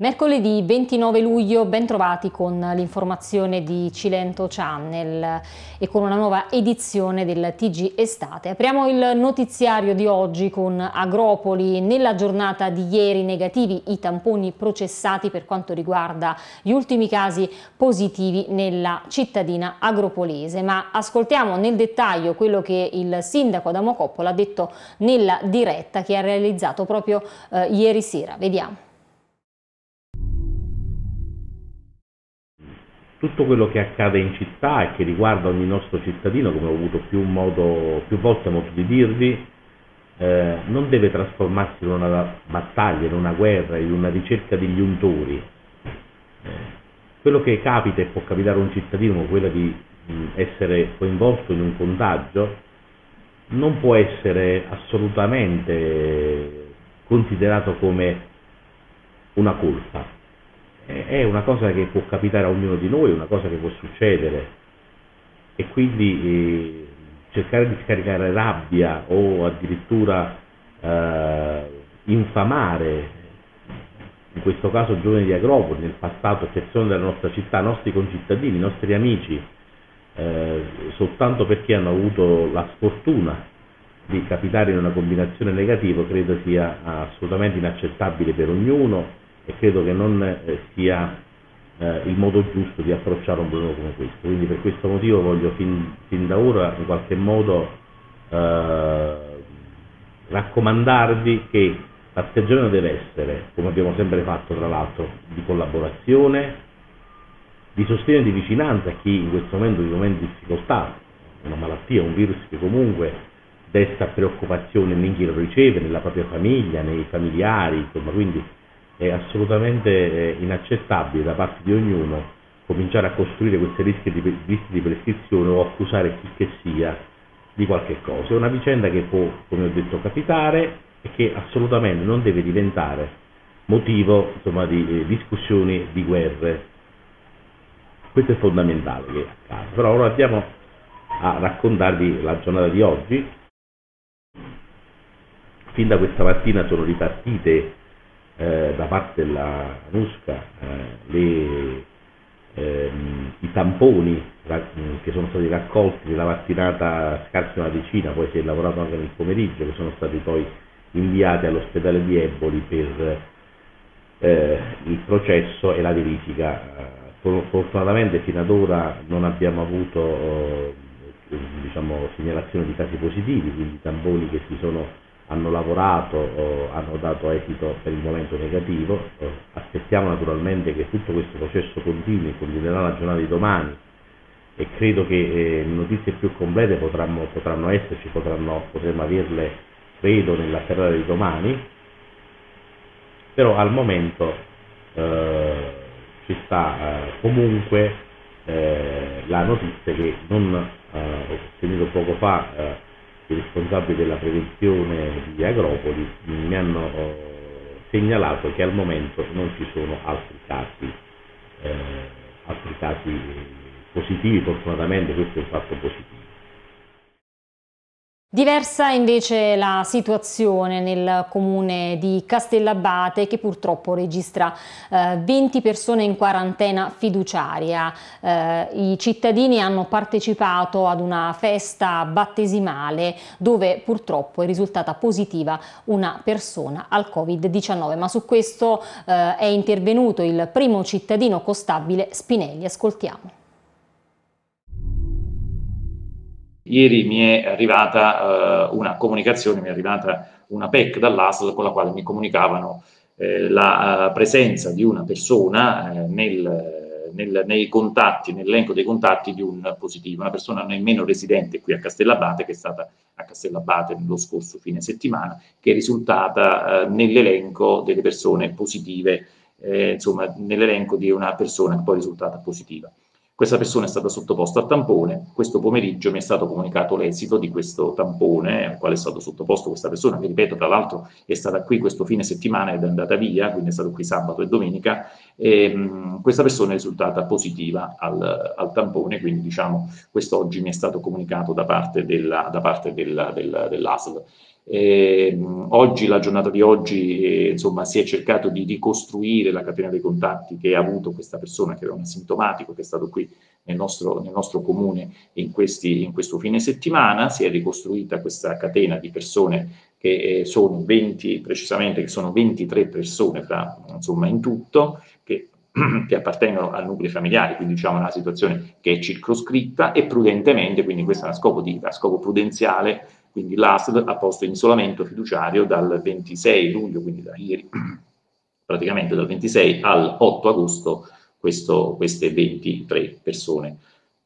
Mercoledì 29 luglio, ben trovati con l'informazione di Cilento Channel e con una nuova edizione del TG Estate. Apriamo il notiziario di oggi con Agropoli. Nella giornata di ieri negativi i tamponi processati per quanto riguarda gli ultimi casi positivi nella cittadina agropolese. Ma ascoltiamo nel dettaglio quello che il sindaco Adamo Coppola ha detto nella diretta che ha realizzato proprio eh, ieri sera. Vediamo. tutto quello che accade in città e che riguarda ogni nostro cittadino, come ho avuto più, modo, più volte modo di dirvi, eh, non deve trasformarsi in una battaglia, in una guerra, in una ricerca degli untori. Eh, quello che capita e può capitare a un cittadino, quello di mh, essere coinvolto in un contagio, non può essere assolutamente considerato come una colpa è una cosa che può capitare a ognuno di noi, una cosa che può succedere e quindi eh, cercare di scaricare rabbia o addirittura eh, infamare, in questo caso giovani di Agropoli, nel passato persone della nostra città, nostri concittadini, nostri amici, eh, soltanto perché hanno avuto la sfortuna di capitare in una combinazione negativa, credo sia assolutamente inaccettabile per ognuno e credo che non eh, sia eh, il modo giusto di approcciare un problema come questo. Quindi per questo motivo voglio fin, fin da ora in qualche modo eh, raccomandarvi che l'atteggiamento deve essere, come abbiamo sempre fatto tra l'altro, di collaborazione, di sostegno e di vicinanza a chi in questo momento vive in difficoltà, una malattia, un virus che comunque desta preoccupazione in chi lo riceve, nella propria famiglia, nei familiari, insomma, quindi è assolutamente eh, inaccettabile da parte di ognuno cominciare a costruire queste liste di, liste di prescrizione o accusare chi che sia di qualche cosa. È una vicenda che può, come ho detto, capitare e che assolutamente non deve diventare motivo insomma, di eh, discussioni, di guerre. Questo è fondamentale che accada. Però ora andiamo a raccontarvi la giornata di oggi. Fin da questa mattina sono ripartite eh, da parte della Rusca eh, le, ehm, i tamponi mm, che sono stati raccolti nella mattinata scarsa una decina, poi si è lavorato anche nel pomeriggio, che sono stati poi inviati all'ospedale di Eboli per eh, il processo e la verifica. Fortunatamente fino ad ora non abbiamo avuto eh, diciamo, segnalazioni di casi positivi, quindi tamponi che si sono hanno lavorato hanno dato esito per il momento negativo. aspettiamo naturalmente che tutto questo processo continui, continuerà la giornata di domani e credo che eh, notizie più complete potranno, potranno esserci, potranno, potremo averle, credo, nella serata di domani, però al momento eh, ci sta eh, comunque eh, la notizia che non eh, ho sentito poco fa eh, responsabili della prevenzione di Agropoli, mi hanno eh, segnalato che al momento non ci sono altri casi, eh, altri casi eh, positivi, fortunatamente questo è un fatto positivo. Diversa invece la situazione nel comune di Castellabate che purtroppo registra eh, 20 persone in quarantena fiduciaria. Eh, I cittadini hanno partecipato ad una festa battesimale dove purtroppo è risultata positiva una persona al Covid-19, ma su questo eh, è intervenuto il primo cittadino costabile Spinelli. Ascoltiamo. Ieri mi è arrivata eh, una comunicazione, mi è arrivata una PEC dall'ASL con la quale mi comunicavano eh, la eh, presenza di una persona eh, nel, nel, nei contatti, nell'elenco dei contatti di un positivo, una persona nemmeno residente qui a Castellabate, che è stata a Castellabate lo scorso fine settimana, che è risultata eh, nell'elenco delle persone positive eh, insomma, nell'elenco di una persona che poi è risultata positiva. Questa persona è stata sottoposta a tampone, questo pomeriggio mi è stato comunicato l'esito di questo tampone al quale è stato sottoposto questa persona, che ripeto tra l'altro è stata qui questo fine settimana ed è andata via, quindi è stato qui sabato e domenica, e, ehm, mh, questa persona è risultata positiva al, al, tampone, quindi diciamo quest'oggi mi è stato comunicato da parte, della, da parte della, della, dell'ASL. Eh, oggi, la giornata di oggi, eh, insomma, si è cercato di ricostruire la catena dei contatti che ha avuto questa persona che era un asintomatico, che è stato qui nel nostro, nel nostro comune in, questi, in, questo fine settimana. Si è ricostruita questa catena di persone che eh, sono 20, precisamente che sono 23 persone fra, insomma, in tutto, che che appartengono al nucleo familiare, quindi diciamo una situazione che è circoscritta e prudentemente, quindi questo è a scopo, a scopo prudenziale, quindi l'ASL ha posto in isolamento fiduciario dal 26 luglio, quindi da ieri, praticamente dal 26 al 8 agosto, questo, queste 23 persone.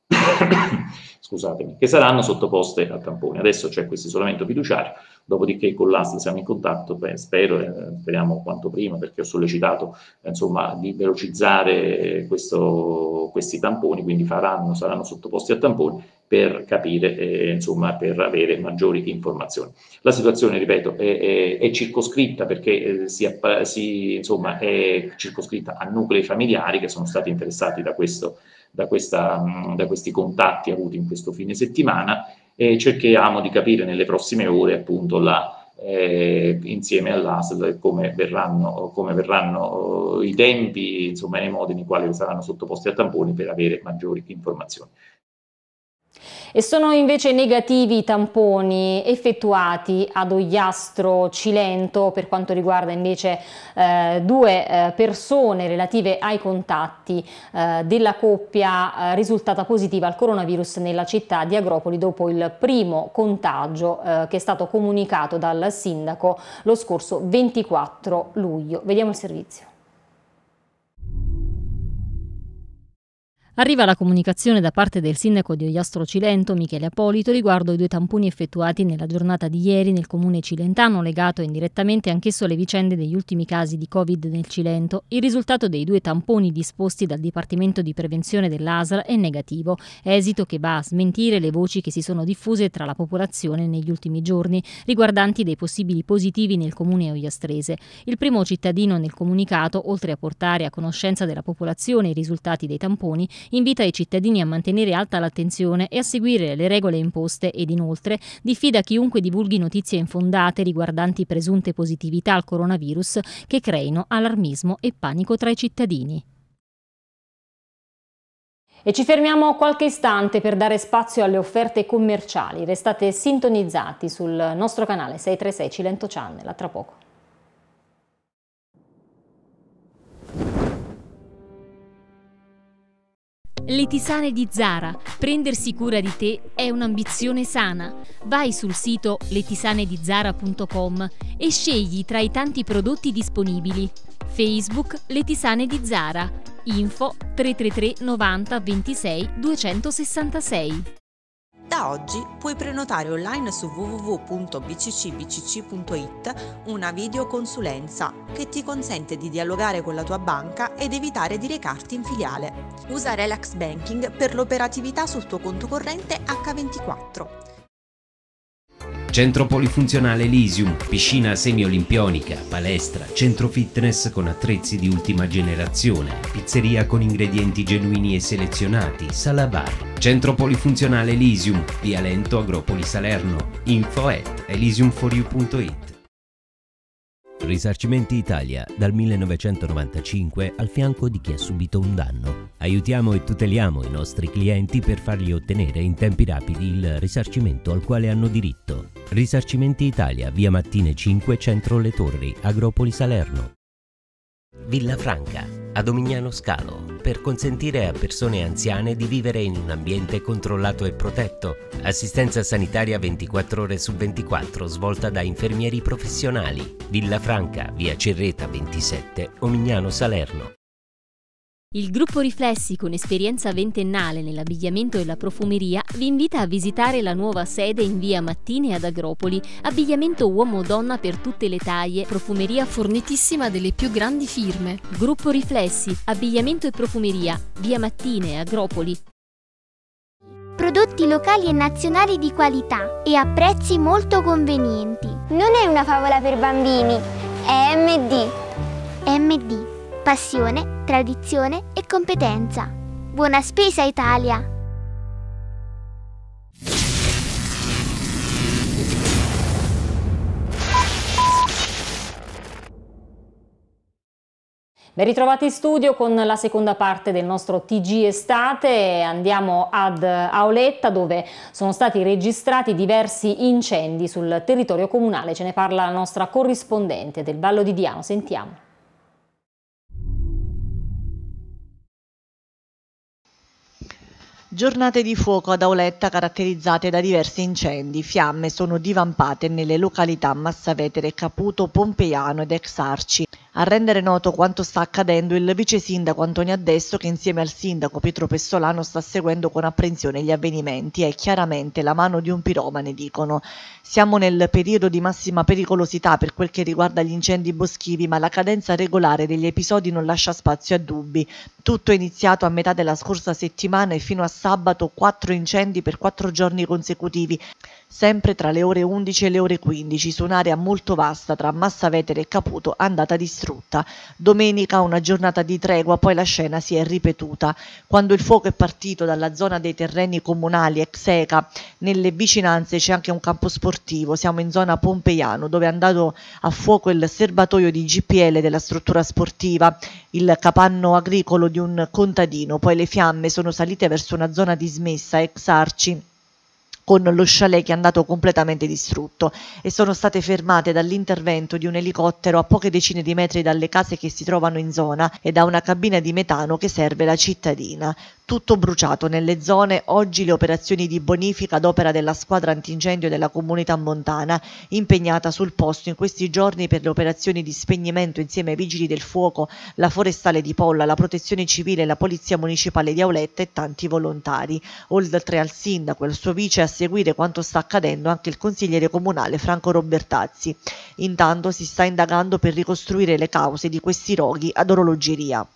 scusatemi, che saranno sottoposte al tampone. Adesso c'è questo isolamento fiduciario dopodiché con l'ASL siamo in contatto, spero, eh, speriamo quanto prima, perché ho sollecitato eh, insomma, di velocizzare questo, questi tamponi, quindi faranno, saranno sottoposti a tamponi per capire, eh, insomma, per avere maggiori informazioni. La situazione, ripeto, è, è, è circoscritta perché eh, si, si, insomma, è circoscritta a nuclei familiari che sono stati interessati da questo da, questa, mm, da, questi contatti avuti in questo fine settimana e cerchiamo di capire nelle prossime ore appunto la, eh, insieme all'ASL come verranno, come verranno eh, i tempi, insomma, nei modi nei quali saranno sottoposti a tamponi per avere maggiori informazioni. E sono invece negativi i tamponi effettuati ad Ogliastro Cilento per quanto riguarda invece eh, due eh, persone relative ai contatti eh, della coppia eh, risultata positiva al coronavirus nella città di Agropoli dopo il primo contagio eh, che è stato comunicato dal sindaco lo scorso 24 luglio. Vediamo il servizio. Arriva la comunicazione da parte del sindaco di Ogliastro Cilento, Michele Apolito, riguardo i due tamponi effettuati nella giornata di ieri nel comune cilentano, legato indirettamente anch'esso alle vicende degli ultimi casi di Covid nel Cilento. Il risultato dei due tamponi disposti dal Dipartimento di Prevenzione dell'ASR è negativo, esito che va a smentire le voci che si sono diffuse tra la popolazione negli ultimi giorni riguardanti dei possibili positivi nel comune ogliastrese. Il primo cittadino nel comunicato, oltre a portare a conoscenza della popolazione i risultati dei tamponi, invita i cittadini a mantenere alta l'attenzione e a seguire le regole imposte ed inoltre diffida chiunque divulghi notizie infondate riguardanti presunte positività al coronavirus che creino allarmismo e panico tra i cittadini. E ci fermiamo qualche istante per dare spazio alle offerte commerciali. Restate sintonizzati sul nostro canale 636 Cilento Channel. A tra poco. Le tisane di Zara, prendersi cura di te è un'ambizione sana. Vai sul sito letisanedizara.com e scegli tra i tanti prodotti disponibili. Facebook Le tisane di Zara. Info 333 90 26 266 da oggi puoi prenotare online su www.bccbcc.it una videoconsulenza che ti consente di dialogare con la tua banca ed evitare di recarti in filiale. Usa Relax Banking per l'operatività sul tuo conto corrente H24. Centro polifunzionale Elysium, piscina semi-olimpionica, palestra, centro fitness con attrezzi di ultima generazione, pizzeria con ingredienti genuini e selezionati, sala bar. Centro polifunzionale Elysium, via Lento Agropoli Salerno. Info at elysiumforyou.it Risarcimenti Italia, dal 1995 al fianco di chi ha subito un danno. Aiutiamo e tuteliamo i nostri clienti per fargli ottenere in tempi rapidi il risarcimento al quale hanno diritto. Risarcimenti Italia, via Mattine 5, Centro Le Torri, Agropoli Salerno. Villa Franca a Domignano Scalo per consentire a persone anziane di vivere in un ambiente controllato e protetto. Assistenza sanitaria 24 ore su 24 svolta da infermieri professionali. Villa Franca, via Cerreta 27, Omignano Salerno. Il gruppo Riflessi, con esperienza ventennale nell'abbigliamento e la profumeria, vi invita a visitare la nuova sede in via Mattine ad Agropoli. Abbigliamento uomo-donna per tutte le taglie, profumeria fornitissima delle più grandi firme. Gruppo Riflessi, abbigliamento e profumeria, via Mattine Agropoli. Prodotti locali e nazionali di qualità e a prezzi molto convenienti. Non è una favola per bambini, è MD. MD passione, tradizione e competenza. Buona spesa Italia! Ben ritrovati in studio con la seconda parte del nostro TG Estate, andiamo ad Auletta dove sono stati registrati diversi incendi sul territorio comunale, ce ne parla la nostra corrispondente del Vallo di Diano, sentiamo. Giornate di fuoco ad Auletta caratterizzate da diversi incendi. Fiamme sono divampate nelle località Massavetere, Caputo, Pompeiano ed Exarci a rendere noto quanto sta accadendo il vice sindaco Antonio Adesso che insieme al sindaco Pietro Pessolano sta seguendo con apprensione gli avvenimenti è chiaramente la mano di un piromane dicono. Siamo nel periodo di massima pericolosità per quel che riguarda gli incendi boschivi ma la cadenza regolare degli episodi non lascia spazio a dubbi. Tutto è iniziato a metà della scorsa settimana e fino a sabato quattro incendi per quattro giorni consecutivi sempre tra le ore 11 e le ore 15 su un'area molto vasta tra Massavetere e Caputo andata distrutta. Domenica una giornata di tregua, poi la scena si è ripetuta. Quando il fuoco è partito dalla zona dei terreni comunali ex ECA, nelle vicinanze c'è anche un campo sportivo, siamo in zona Pompeiano dove è andato a fuoco il serbatoio di GPL della struttura sportiva, il capanno agricolo di un contadino, poi le fiamme sono salite verso una zona dismessa ex Arci con lo chalet che è andato completamente distrutto e sono state fermate dall'intervento di un elicottero a poche decine di metri dalle case che si trovano in zona e da una cabina di metano che serve la cittadina. Tutto bruciato nelle zone, oggi le operazioni di bonifica ad opera della squadra antincendio della comunità montana, impegnata sul posto in questi giorni per le operazioni di spegnimento insieme ai vigili del fuoco, la forestale di Polla, la protezione civile, la polizia municipale di Auletta e tanti volontari. Oltre al sindaco e al suo vice, a seguire quanto sta accadendo anche il consigliere comunale Franco Robertazzi. Intanto si sta indagando per ricostruire le cause di questi roghi ad orologeria.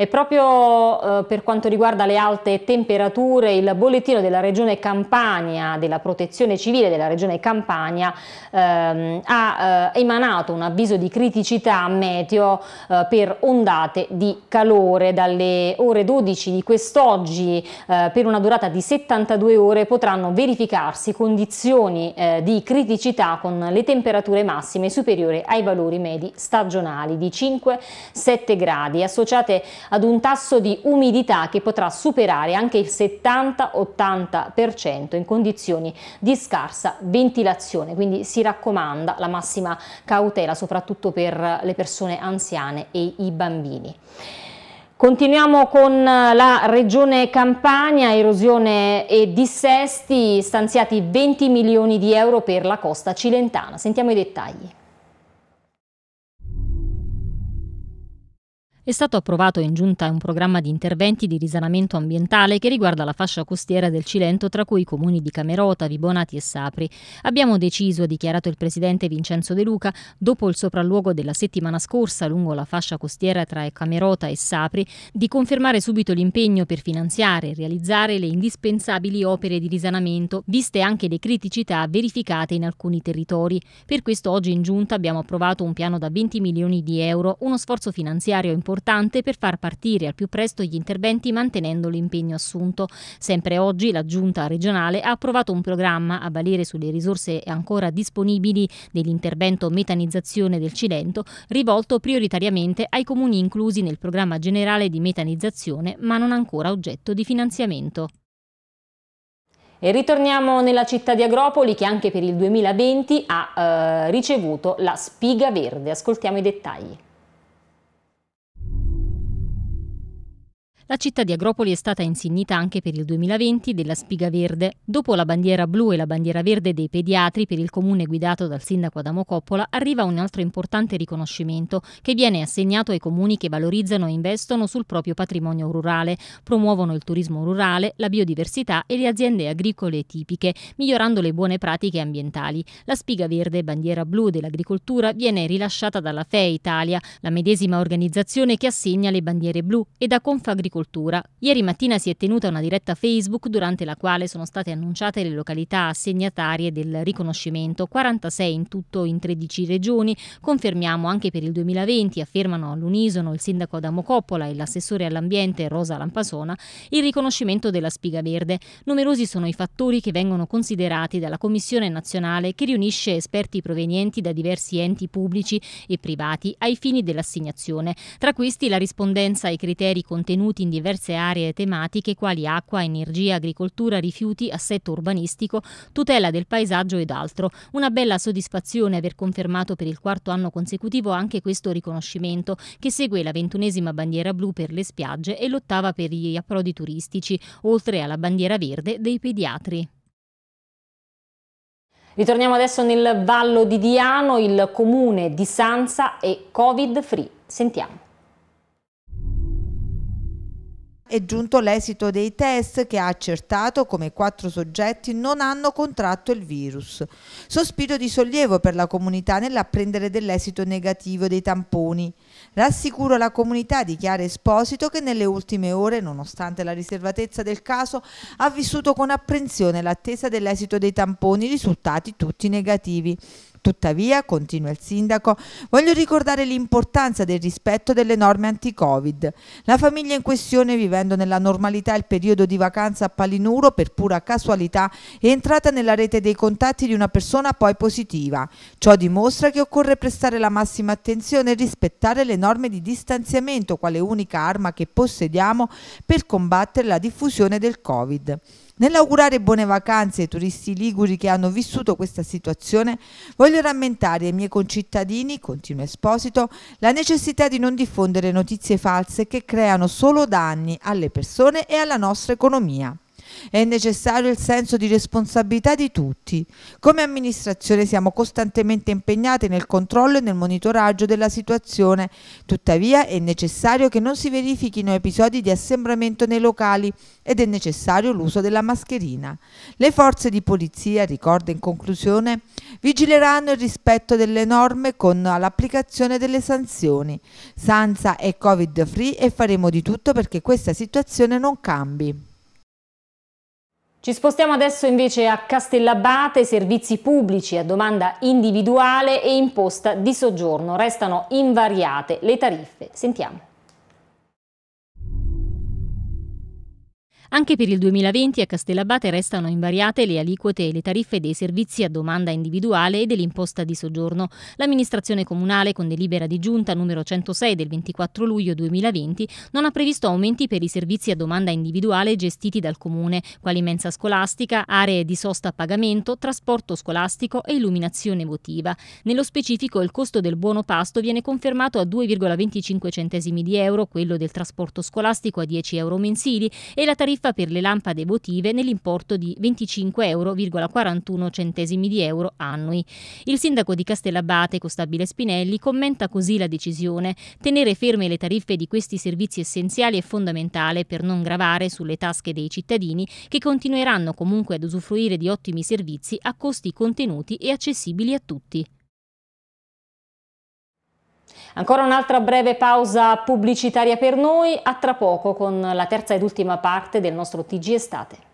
E proprio eh, per quanto riguarda le alte temperature, il bollettino della Regione Campania, della Protezione Civile della Regione Campania, ehm, ha eh, emanato un avviso di criticità meteo eh, per ondate di calore. Dalle ore 12 di quest'oggi, eh, per una durata di 72 ore, potranno verificarsi condizioni eh, di criticità con le temperature massime superiori ai valori medi stagionali di 5-7 gradi, associate ad un tasso di umidità che potrà superare anche il 70-80% in condizioni di scarsa ventilazione, quindi si raccomanda la massima cautela soprattutto per le persone anziane e i bambini. Continuiamo con la regione Campania, erosione e dissesti, stanziati 20 milioni di euro per la costa cilentana. Sentiamo i dettagli. è stato approvato in giunta un programma di interventi di risanamento ambientale che riguarda la fascia costiera del Cilento, tra cui i comuni di Camerota, Vibonati e Sapri. Abbiamo deciso, ha dichiarato il presidente Vincenzo De Luca, dopo il sopralluogo della settimana scorsa lungo la fascia costiera tra Camerota e Sapri, di confermare subito l'impegno per finanziare e realizzare le indispensabili opere di risanamento, viste anche le criticità verificate in alcuni territori. Per questo oggi in giunta abbiamo approvato un piano da 20 milioni di euro, uno sforzo finanziario importante importante per far partire al più presto gli interventi mantenendo l'impegno assunto. Sempre oggi la Giunta regionale ha approvato un programma a valere sulle risorse ancora disponibili dell'intervento metanizzazione del Cilento, rivolto prioritariamente ai comuni inclusi nel programma generale di metanizzazione, ma non ancora oggetto di finanziamento. E ritorniamo nella città di Agropoli che anche per il 2020 ha eh, ricevuto la Spiga Verde. Ascoltiamo i dettagli. La città di Agropoli è stata insignita anche per il 2020 della Spiga Verde. Dopo la bandiera blu e la bandiera verde dei pediatri per il comune guidato dal sindaco Adamo Coppola, arriva un altro importante riconoscimento che viene assegnato ai comuni che valorizzano e investono sul proprio patrimonio rurale, promuovono il turismo rurale, la biodiversità e le aziende agricole tipiche, migliorando le buone pratiche ambientali. La Spiga Verde, bandiera blu dell'agricoltura, viene rilasciata dalla FE Italia, la medesima organizzazione che assegna le bandiere blu, e da Confagricoltura dell'agricoltura. Ieri mattina si è tenuta una diretta Facebook durante la quale sono state annunciate le località assegnatarie del riconoscimento, 46 in tutto in 13 regioni. Confermiamo anche per il 2020, affermano all'unisono il sindaco Adamo Coppola e l'assessore all'ambiente Rosa Lampasona, il riconoscimento della spiga verde. Numerosi sono i fattori che vengono considerati dalla Commissione nazionale che riunisce esperti provenienti da diversi enti pubblici e privati ai fini dell'assegnazione. Tra questi la rispondenza ai criteri contenuti in in diverse aree tematiche quali acqua, energia, agricoltura, rifiuti, assetto urbanistico, tutela del paesaggio ed altro. Una bella soddisfazione aver confermato per il quarto anno consecutivo anche questo riconoscimento, che segue la ventunesima bandiera blu per le spiagge e l'ottava per gli approdi turistici, oltre alla bandiera verde dei pediatri. Ritorniamo adesso nel Vallo di Diano, il comune di Sanza è Covid free. Sentiamo. È giunto l'esito dei test che ha accertato come quattro soggetti non hanno contratto il virus. Sospiro di sollievo per la comunità nell'apprendere dell'esito negativo dei tamponi. Rassicuro la comunità, dichiara Esposito, che nelle ultime ore, nonostante la riservatezza del caso, ha vissuto con apprensione l'attesa dell'esito dei tamponi, risultati tutti negativi. Tuttavia, continua il sindaco, voglio ricordare l'importanza del rispetto delle norme anti-Covid. La famiglia in questione, vivendo nella normalità il periodo di vacanza a Palinuro, per pura casualità, è entrata nella rete dei contatti di una persona poi positiva. Ciò dimostra che occorre prestare la massima attenzione e rispettare le norme di distanziamento quale unica arma che possediamo per combattere la diffusione del Covid. Nell'augurare buone vacanze ai turisti liguri che hanno vissuto questa situazione, voglio rammentare ai miei concittadini, continua Esposito, la necessità di non diffondere notizie false che creano solo danni alle persone e alla nostra economia. È necessario il senso di responsabilità di tutti. Come amministrazione siamo costantemente impegnati nel controllo e nel monitoraggio della situazione, tuttavia è necessario che non si verifichino episodi di assembramento nei locali ed è necessario l'uso della mascherina. Le forze di polizia, ricorda in conclusione, vigileranno il rispetto delle norme con l'applicazione delle sanzioni. Sanza è covid free e faremo di tutto perché questa situazione non cambi. Ci spostiamo adesso invece a Castellabate, servizi pubblici a domanda individuale e imposta di soggiorno. Restano invariate le tariffe. Sentiamo. Anche per il 2020 a Castellabate restano invariate le aliquote e le tariffe dei servizi a domanda individuale e dell'imposta di soggiorno. L'amministrazione comunale, con delibera di giunta numero 106 del 24 luglio 2020, non ha previsto aumenti per i servizi a domanda individuale gestiti dal comune, quali mensa scolastica, aree di sosta a pagamento, trasporto scolastico e illuminazione votiva. Nello specifico il costo del buono pasto viene confermato a 2,25 centesimi di euro, quello del trasporto scolastico a 10 euro mensili e la tariffa tariffa per le lampade votive nell'importo di 25,41 euro annui. Il sindaco di Castellabate, Costabile Spinelli, commenta così la decisione. Tenere ferme le tariffe di questi servizi essenziali è fondamentale per non gravare sulle tasche dei cittadini che continueranno comunque ad usufruire di ottimi servizi a costi contenuti e accessibili a tutti. Ancora un'altra breve pausa pubblicitaria per noi, a tra poco con la terza ed ultima parte del nostro TG Estate.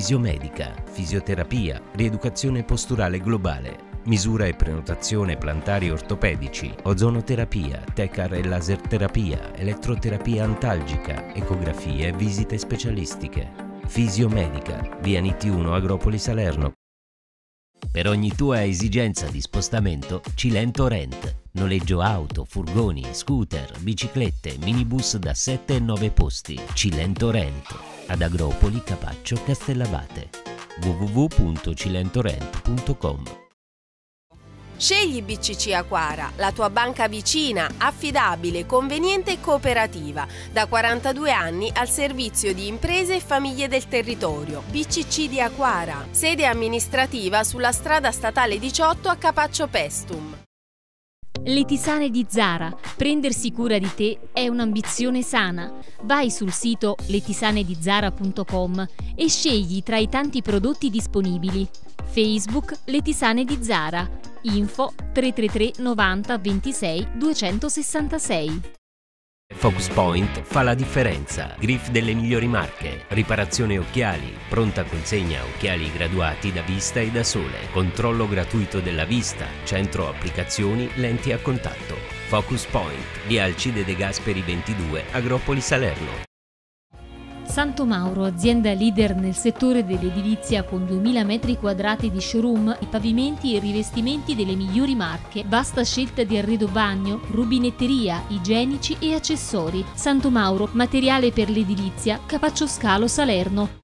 fisiomedica, fisioterapia, rieducazione posturale globale, misura e prenotazione plantari ortopedici, ozonoterapia, tecar e laser terapia, elettroterapia antalgica, ecografie e visite specialistiche. Fisiomedica, via Nitti 1 Agropoli Salerno. Per ogni tua esigenza di spostamento, Cilento Rent. Noleggio auto, furgoni, scooter, biciclette, minibus da 7 e 9 posti. Cilento Rent ad Agropoli Capaccio Castellabate www.cilentorent.com Scegli BCC Aquara, la tua banca vicina, affidabile, conveniente e cooperativa. Da 42 anni al servizio di imprese e famiglie del territorio. BCC di Aquara, sede amministrativa sulla strada statale 18 a Capaccio Pestum. Le tisane di Zara, prendersi cura di te è un'ambizione sana. Vai sul sito letisanedizara.com e scegli tra i tanti prodotti disponibili. Facebook Le tisane di Zara, info 333 90 26 266. Focus Point fa la differenza. Griff delle migliori marche, riparazione occhiali, pronta consegna occhiali graduati da vista e da sole, controllo gratuito della vista, centro applicazioni, lenti a contatto. Focus Point, via Alcide De Gasperi 22, Agropoli Salerno. Santo Mauro, azienda leader nel settore dell'edilizia con 2.000 metri quadrati di showroom, i pavimenti e i rivestimenti delle migliori marche, vasta scelta di arredo bagno, rubinetteria, igienici e accessori. Santo Mauro, materiale per l'edilizia, Capaccio Scalo Salerno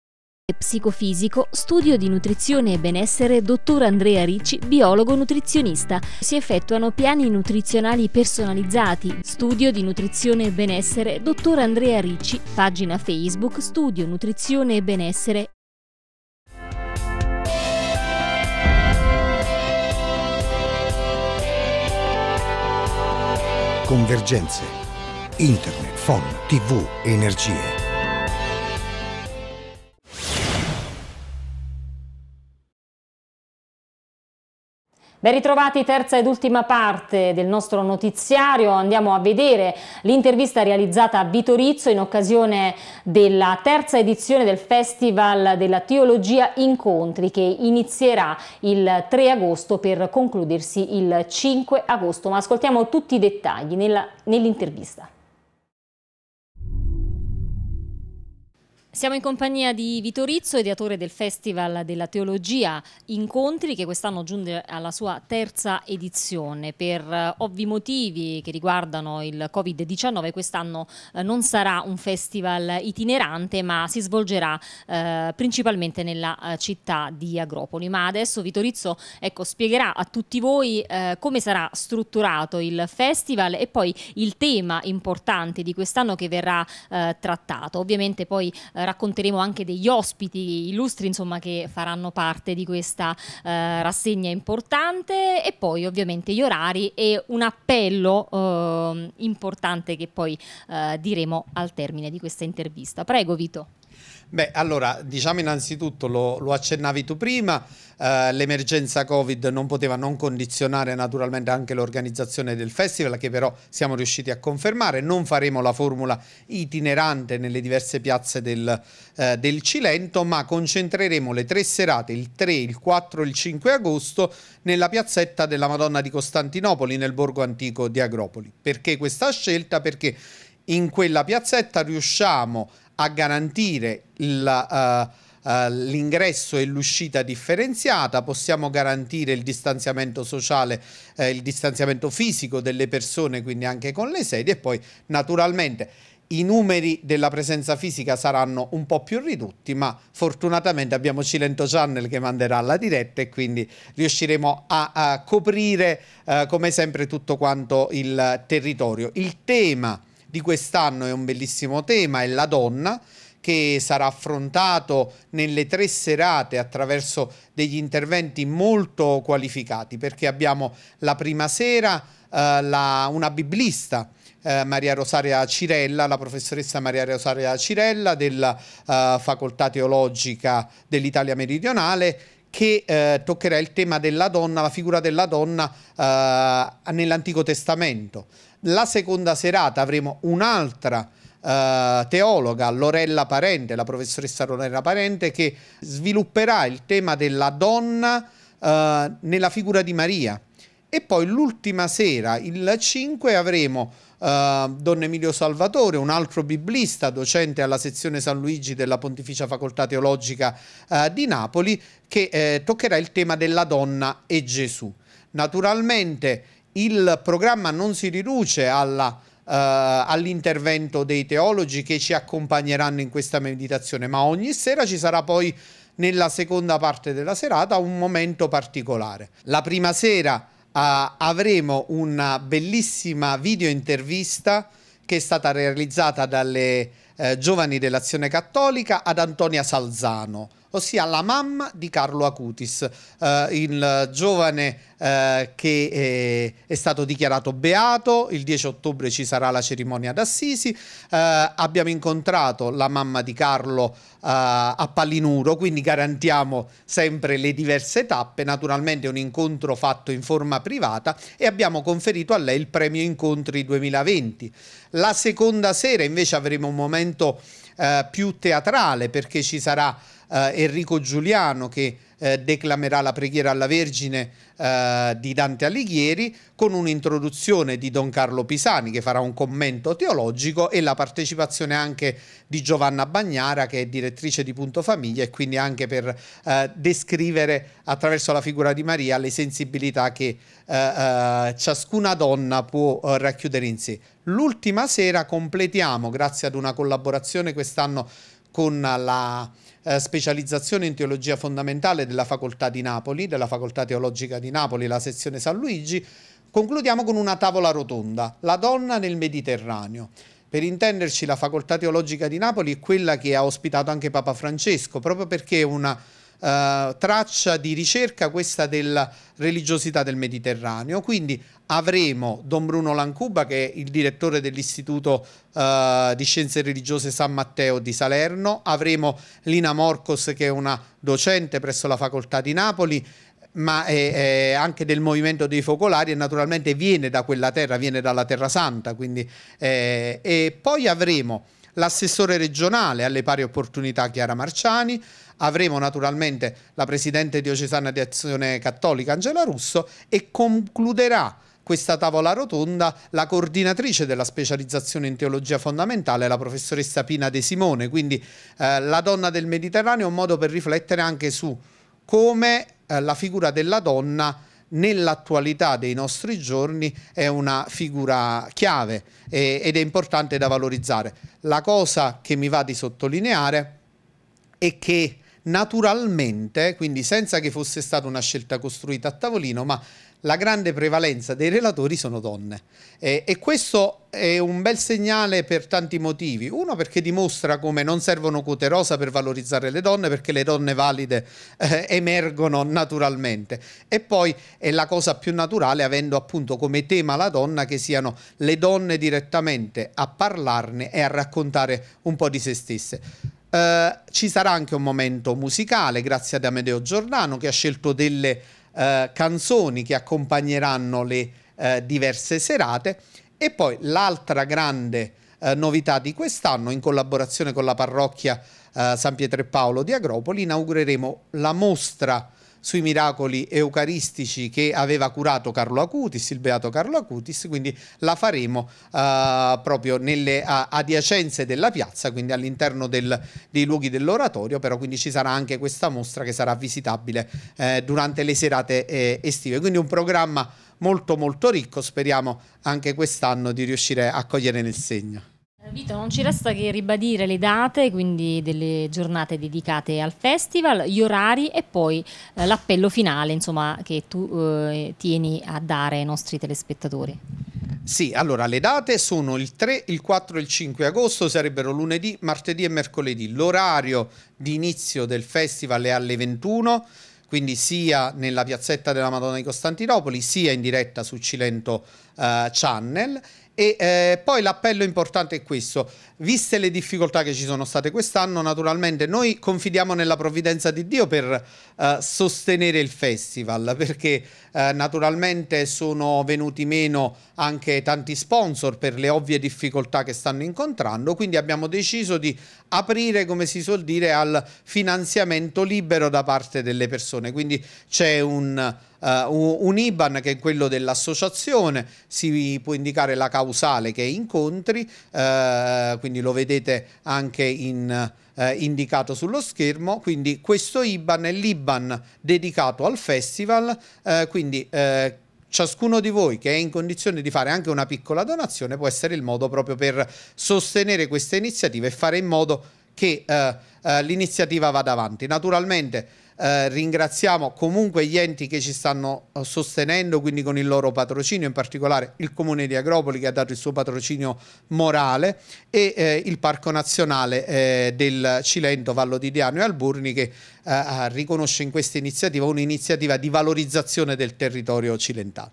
psicofisico, studio di nutrizione e benessere dottor Andrea Ricci, biologo nutrizionista. Si effettuano piani nutrizionali personalizzati, studio di nutrizione e benessere dottor Andrea Ricci, pagina Facebook Studio Nutrizione e Benessere Convergenze. Internet, phone, tv, energie. Ben ritrovati, terza ed ultima parte del nostro notiziario. Andiamo a vedere l'intervista realizzata a Vitorizzo in occasione della terza edizione del Festival della Teologia Incontri che inizierà il 3 agosto per concludersi il 5 agosto. Ma ascoltiamo tutti i dettagli nell'intervista. Siamo in compagnia di Vito Rizzo, ideatore del Festival della Teologia Incontri, che quest'anno giunge alla sua terza edizione. Per eh, ovvi motivi che riguardano il Covid-19, quest'anno eh, non sarà un festival itinerante, ma si svolgerà eh, principalmente nella eh, città di Agropoli. Ma adesso Vito Rizzo ecco, spiegherà a tutti voi eh, come sarà strutturato il festival e poi il tema importante di quest'anno che verrà eh, trattato. Ovviamente poi racconteremo anche degli ospiti illustri insomma, che faranno parte di questa eh, rassegna importante e poi ovviamente gli orari e un appello eh, importante che poi eh, diremo al termine di questa intervista. Prego Vito. Beh, allora, diciamo innanzitutto, lo, lo accennavi tu prima, eh, l'emergenza Covid non poteva non condizionare naturalmente anche l'organizzazione del festival, che però siamo riusciti a confermare. Non faremo la formula itinerante nelle diverse piazze del, eh, del Cilento, ma concentreremo le tre serate, il 3, il 4 e il 5 agosto, nella piazzetta della Madonna di Costantinopoli, nel borgo antico di Agropoli. Perché questa scelta? Perché in quella piazzetta riusciamo a garantire il, uh, eh, uh, eh, l'ingresso e l'uscita differenziata, possiamo garantire il distanziamento sociale, eh, il distanziamento fisico delle persone, quindi anche con le sedie e poi naturalmente i numeri della presenza fisica saranno un po' più ridotti, ma fortunatamente abbiamo Cilento Channel che manderà la diretta e quindi riusciremo a, a coprire eh, come sempre tutto quanto il territorio. Il tema di quest'anno è un bellissimo tema, è la donna che sarà affrontato nelle tre serate attraverso degli interventi molto qualificati, perché abbiamo la prima sera eh, la, una biblista eh, Maria Rosaria Cirella, la professoressa Maria Rosaria Cirella della eh, Facoltà Teologica dell'Italia Meridionale che eh, toccherà il tema della donna, la figura della donna eh, nell'Antico Testamento. La seconda serata avremo un'altra eh, teologa, Lorella Parente, la professoressa Lorella Parente, che svilupperà il tema della donna eh, nella figura di Maria. E poi l'ultima sera, il 5, avremo Uh, Don Emilio Salvatore, un altro biblista, docente alla sezione San Luigi della Pontificia Facoltà Teologica uh, di Napoli, che eh, toccherà il tema della donna e Gesù. Naturalmente il programma non si riduce alla Uh, all'intervento dei teologi che ci accompagneranno in questa meditazione, ma ogni sera ci sarà poi nella seconda parte della serata un momento particolare. La prima sera uh, avremo una bellissima video intervista che è stata realizzata dalle uh, giovani dell'Azione Cattolica ad Antonia Salzano ossia la mamma di Carlo Acutis, eh, il giovane eh, che è, eh, è, stato dichiarato beato, il 10 ottobre ci sarà la cerimonia d'Assisi, eh, abbiamo incontrato la mamma di Carlo eh, a Pallinuro, quindi garantiamo sempre le diverse tappe, naturalmente un incontro fatto in forma privata e abbiamo conferito a lei il premio Incontri 2020. La seconda sera invece avremo un momento eh, più teatrale perché ci sarà eh, Enrico Giuliano che eh, declamerà la preghiera alla Vergine eh, di Dante Alighieri con un'introduzione di Don Carlo Pisani che farà un commento teologico e la partecipazione anche di Giovanna Bagnara che è direttrice di Punto Famiglia e quindi anche per descrivere attraverso la figura di Maria le sensibilità che ciascuna donna può racchiudere in sé. L'ultima sera completiamo, grazie ad una collaborazione quest'anno con la eh, specializzazione in teologia fondamentale della Facoltà di Napoli, della Facoltà Teologica di Napoli, la sezione San Luigi, concludiamo con una tavola rotonda, la donna nel Mediterraneo. Per intenderci, la Facoltà Teologica di Napoli è quella che ha ospitato anche Papa Francesco, proprio perché è una eh, traccia di ricerca questa della religiosità del Mediterraneo. Quindi avremo Don Bruno Lancuba, che è il direttore dell'Istituto eh, di Scienze Religiose San Matteo di Salerno, avremo Lina Morcos, che è una docente presso la Facoltà di Napoli, ma è, è anche del movimento dei focolari e naturalmente viene da quella terra, viene dalla Terra Santa. Quindi, eh, e poi avremo l'assessore regionale alle pari opportunità Chiara Marciani, avremo naturalmente la presidente diocesana di Azione Cattolica Angela Russo e concluderà questa tavola rotonda la coordinatrice della specializzazione in teologia fondamentale, la professoressa Pina De Simone, quindi eh, la donna del Mediterraneo, è un modo per riflettere anche su come eh, la figura della donna nell'attualità dei nostri giorni è una figura chiave eh, ed è importante da valorizzare. La cosa che mi va di sottolineare è che naturalmente, quindi senza che fosse stata una scelta costruita a tavolino, ma la grande prevalenza dei relatori sono donne. Eh, e questo è un bel segnale per tanti motivi. Uno perché dimostra come non servono quote rosa per valorizzare le donne, perché le donne valide eh, emergono naturalmente. E poi è la cosa più naturale, avendo appunto come tema la donna, che siano le donne direttamente a parlarne e a raccontare un po' di se stesse. Eh, ci sarà anche un momento musicale grazie ad Amedeo Giordano che ha scelto delle eh, canzoni che accompagneranno le eh, diverse serate e poi l'altra grande eh, novità di quest'anno in collaborazione con la parrocchia eh, San Pietro e Paolo di Agropoli inaugureremo la mostra sui miracoli eucaristici che aveva curato Carlo Acutis, il beato Carlo Acutis, quindi la faremo uh, proprio nelle uh, adiacenze della piazza, quindi all'interno del, dei luoghi dell'oratorio, però quindi ci sarà anche questa mostra che sarà visitabile eh, durante le serate eh, estive, quindi un programma molto molto ricco, speriamo anche quest'anno di riuscire a cogliere nel segno. Vito, non ci resta che ribadire le date, quindi delle giornate dedicate al festival, gli orari e poi eh, l'appello finale insomma, che tu eh, tieni a dare ai nostri telespettatori. Sì, allora le date sono il 3, il 4 e il 5 agosto, sarebbero lunedì, martedì e mercoledì. L'orario di inizio del festival è alle 21 quindi sia nella piazzetta della Madonna di Costantinopoli sia in diretta su Cilento uh, Channel e eh, poi l'appello importante è questo, viste le difficoltà che ci sono state quest'anno, naturalmente noi confidiamo nella provvidenza di Dio per eh, sostenere il festival, perché eh, naturalmente sono venuti meno anche tanti sponsor per le ovvie difficoltà che stanno incontrando, quindi abbiamo deciso di aprire, come si suol dire, al finanziamento libero da parte delle persone, quindi c'è un Uh, un IBAN che è quello dell'associazione, si può indicare la causale che è incontri, uh, quindi lo vedete anche in, uh, indicato sullo schermo, quindi questo IBAN è l'IBAN dedicato al festival, quindi ciascuno di voi che è in condizione di fare anche una piccola donazione può essere il modo proprio per sostenere questa iniziativa e fare in modo che l'iniziativa vada avanti. Naturalmente eh, ringraziamo comunque gli enti che ci stanno eh, sostenendo, quindi con il loro patrocinio, in particolare il Comune di Agropoli che ha dato il suo patrocinio morale e eh, il Parco Nazionale eh, del Cilento, Vallo di Diano e Alburni che eh, riconosce in questa iniziativa un'iniziativa di valorizzazione del territorio cilentano.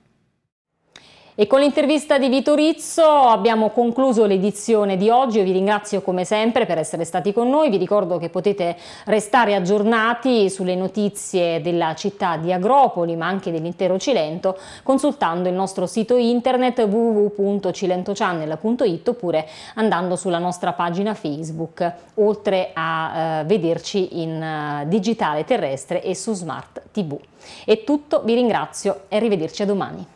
E con l'intervista di Vito Rizzo abbiamo concluso l'edizione di oggi, io vi ringrazio come sempre per essere stati con noi, vi ricordo che potete restare aggiornati sulle notizie della città di Agropoli ma anche dell'intero Cilento consultando il nostro sito internet www.cilentochannel.it oppure andando sulla nostra pagina Facebook oltre a eh, vederci in uh, digitale terrestre e su Smart TV. È tutto, vi ringrazio e arrivederci a domani.